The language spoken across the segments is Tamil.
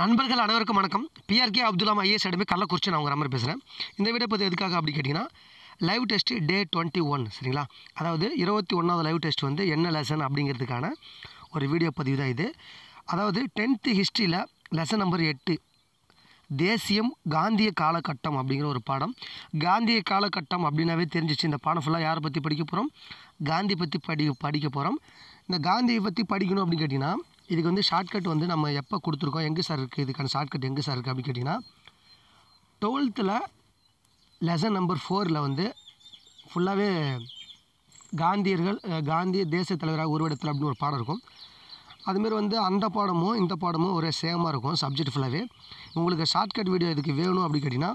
நண்பர்கள் அனைவருக்கும் வணக்கம் பிஆர்கே அப்துல்லாம் ஐஎஸ் அடமே கள்ளக்குறிச்சி நான் உங்கள் நம்பர் பேசுகிறேன் இந்த வீடியோ பற்றி எதுக்காக அப்படி கேட்டிங்கன்னா live test day twenty one சரிங்களா அதாவது இருபத்தி ஒன்றாவது லைவ் டெஸ்ட் வந்து என்ன லெசன் அப்படிங்கிறதுக்கான ஒரு வீடியோ பதிவு தான் இது அதாவது டென்த்து ஹிஸ்ட்ரியில் லெசன் நம்பர் எட்டு தேசியம் காந்திய காலகட்டம் அப்படிங்கிற ஒரு பாடம் காந்திய காலகட்டம் அப்படின்னாவே தெரிஞ்சிச்சு இந்த பாடம் ஃபுல்லாக யாரை பற்றி படிக்க போகிறோம் காந்தி பற்றி படி படிக்க போகிறோம் இந்த காந்தியை பற்றி படிக்கணும் அப்படின்னு கேட்டிங்கன்னா இதுக்கு வந்து ஷார்ட்கட் வந்து நம்ம எப்போ கொடுத்துருக்கோம் எங்கே சார் இருக்குது இதுக்கான ஷார்ட்கட் எங்கே சார் இருக்குது அப்படின்னு கேட்டிங்கன்னா டுவெல்த்தில் லெசன் நம்பர் ஃபோரில் வந்து ஃபுல்லாகவே காந்தியர்கள் காந்தி தேசிய தலைவராக உருவெடுத்தல் அப்படின்னு ஒரு பாடம் இருக்கும் அதுமாரி வந்து அந்த பாடமும் இந்த பாடமும் ஒரே சேமாக இருக்கும் சப்ஜெக்ட் ஃபுல்லாகவே உங்களுக்கு ஷார்ட்கட் வீடியோ இதுக்கு வேணும் அப்படின்னு கேட்டிங்கன்னா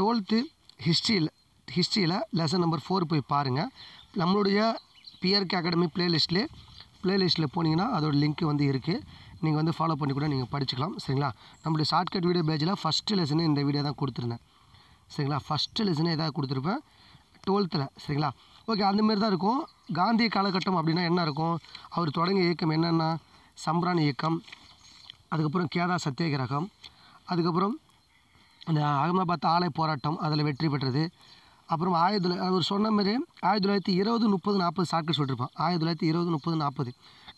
டுவெல்த்து ஹிஸ்ட்ரியில் ஹிஸ்ட்ரியில் லெசன் நம்பர் ஃபோர் போய் பாருங்கள் நம்மளுடைய பிஆர்கே அகாடமி பிளேலிஸ்ட்லேயே ப்ளேலிஸ்ட்டில் போனீங்கன்னா அதோட லிங்க் வந்து இருக்குது நீங்கள் வந்து ஃபாலோ பண்ணி கூட நீங்கள் படிச்சுக்கலாம் சரிங்களா நம்மளுடைய ஷார்ட்கட் வீடியோ பேஜில் ஃபஸ்ட்டு லெசனு இந்த வீடியோ தான் கொடுத்துருந்தேன் சரிங்களா ஃபஸ்ட்டு லெசனு எதாவது கொடுத்துருப்பேன் டுவெல்த்தில் சரிங்களா ஓகே அந்தமாரி தான் இருக்கும் காந்தி காலகட்டம் அப்படின்னா என்ன இருக்கும் அவர் தொடங்கிய இயக்கம் என்னென்னா சம்பிராணி இயக்கம் அதுக்கப்புறம் கேதா சத்தியாகிரகம் அதுக்கப்புறம் இந்த அகமதாபாத் ஆலை போராட்டம் அதில் வெற்றி பெற்றது அப்புறம் ஆயிரத்தி தொள்ளா அவர் சொன்ன மாதிரி ஆயிரத்தி தொள்ளாயிரத்தி இருபது முப்பது நாற்பது ஷார்ட்கட் சொல்லியிருப்பான் ஆயிரத்தி தொள்ளாயிரத்தி இருபது முப்பது நாற்பது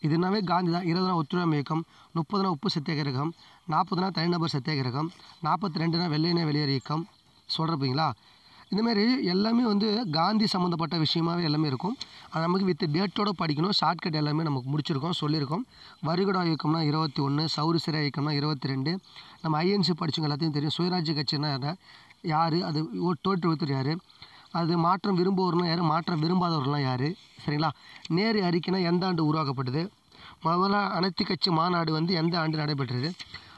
இது என்னவே காந்தி தான் இருபதுனா ஒத்துழைமை இயக்கம் முப்பதுனா உப்பு சத்தியாகிரகம் நாற்பதுனா தனிநபர் சத்தியாகிரகம் நாற்பத்தி ரெண்டுனா வெள்ளையின வெளியேறு இயக்கம் சொல்கிறப்பீங்களா இந்தமாரி எல்லாமே வந்து காந்தி சம்மந்தப்பட்ட விஷயமாகவே எல்லாமே இருக்கும் அது நமக்கு வித் டேட்டோடு படிக்கணும் ஷார்ட்கட் எல்லாமே நமக்கு முடிச்சிருக்கோம் சொல்லியிருக்கோம் வருகடா இயக்கம்னா இருபத்தி ஒன்று சௌரசிரா இயக்கம்னா இருபத்தி ரெண்டு நம்ம ஐஎன்சி படித்தவங்க எல்லாத்தையும் தெரியும் சுயராஜ்ய கட்சினா யார் அது தோற்றுவித்தவர் யார் அது மாற்றம் விரும்புவோர்னா யார் மாற்றம் விரும்பாதவர்கள்லாம் யார் சரிங்களா நேரு அறிக்கைனா எந்த ஆண்டு உருவாக்கப்பட்டது முதல்ல அனைத்து கட்சி மாநாடு வந்து எந்த ஆண்டு நடைபெற்றது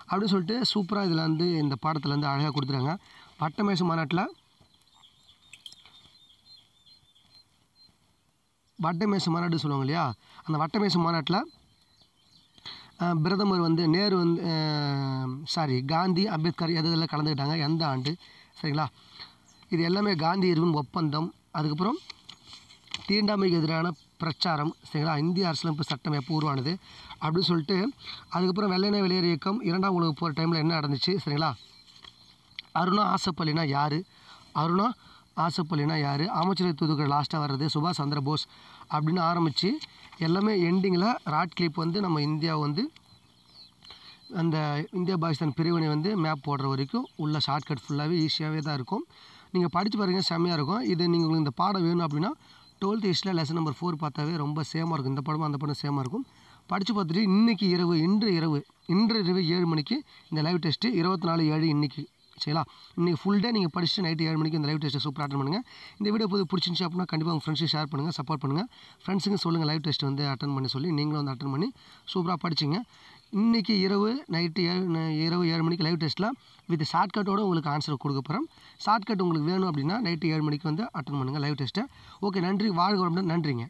அப்படின்னு சொல்லிட்டு சூப்பராக இதில் வந்து இந்த பாடத்தில் வந்து அழகாக கொடுத்துருக்காங்க வட்டமேசு மாநாட்டில் வட்டமேசு மாநாடு சொல்லுவாங்க இல்லையா அந்த வட்டமேசு மாநாட்டில் பிரதமர் வந்து நேரு வந்து சாரி காந்தி அம்பேத்கர் எது இதில் கலந்துக்கிட்டாங்க எந்த ஆண்டு சரிங்களா இது எல்லாமே காந்தி இருவின் ஒப்பந்தம் அதுக்கப்புறம் தீண்டாமைக்கு எதிரான பிரச்சாரம் சரிங்களா இந்திய அரசியலமைப்பு சட்டம் எப்போ உருவானது அப்படின்னு சொல்லிட்டு அதுக்கப்புறம் வெள்ளையன வெளியேறு இயக்கம் இரண்டாம் உலக போகிற டைமில் என்ன நடந்துச்சு சரிங்களா அருணா ஆசப்பள்ளினா யார் அருணா ஆசப்பள்ளினா யார் அமைச்சரவை தூதுக்கள் லாஸ்ட்டாக வர்றது சுபாஷ் சந்திர போஸ் அப்படின்னு ஆரம்பித்து எல்லாமே எண்டிங்கில் ராட் கிளிப் வந்து நம்ம இந்தியாவை வந்து அந்த இந்தியா பாகிஸ்தான் பிரிவினை வந்து மேப் போடுற வரைக்கும் உள்ள ஷார்ட்கட் ஃபுல்லாகவே ஈஸியாகவே தான் இருக்கும் நீங்கள் படித்து பாருங்கள் செம்மையாக இருக்கும் இது நீங்கள் உங்களுக்கு இந்த பாடம் வேணும் அப்படின்னா டுவெல்த் ஹிஸ்டில் லெசன் நம்பர் ஃபோர் பார்த்தாவே ரொம்ப சேமாக இருக்கும் இந்த படமும் அந்த படம் சேமாக இருக்கும் படித்து பார்த்துட்டு இன்றைக்கி இரவு இன்று இரவு இன்று இரவு ஏழு மணிக்கு இந்த லைவ் டெஸ்ட்டு இருபத்தி நாலு ஏழு இன்றைக்கி சரிங்களா இன்றைக்கி ஃபுல் டே நீங்கள் படிச்சுட்டு நைட்டு ஏழு மணிக்கு இந்த லைவ் டெஸ்ட்டு சூப்பராக அட்டன் பண்ணுங்கள் இந்த வீடியோ போது பிடிச்சிருந்துச்சி அப்படின்னா கண்டிப்பாக உங்கள் ஃப்ரெண்ட்ஸுக்கு ஷேர் பண்ணுங்கள் சப்போர்ட் பண்ணுங்கள் ஃப்ரெண்ட்ஸுங்க சொல்லுங்கள் லைவ் டெஸ்ட் வந்து அட்டன் பண்ணி சொல்லி நீங்களும் வந்து அட்டன் பண்ணி சூப்பராக படிச்சிங்க இன்றைக்கி இரவு நைட்டு ஏழு இரவு ஏழு மணிக்கு லைவ் டெஸ்ட்டில் வித் ஷார்ட்கட்டோடு உங்களுக்கு ஆன்சர் கொடுக்க போகிறோம் ஷார்ட்கட் உங்களுக்கு வேணும் அப்படின்னா நைட்டு ஏழு மணிக்கு வந்து அட்டன் பண்ணுங்கள் லைவ் டெஸ்ட்டை ஓகே நன்றி வாழ்க நன்றிங்க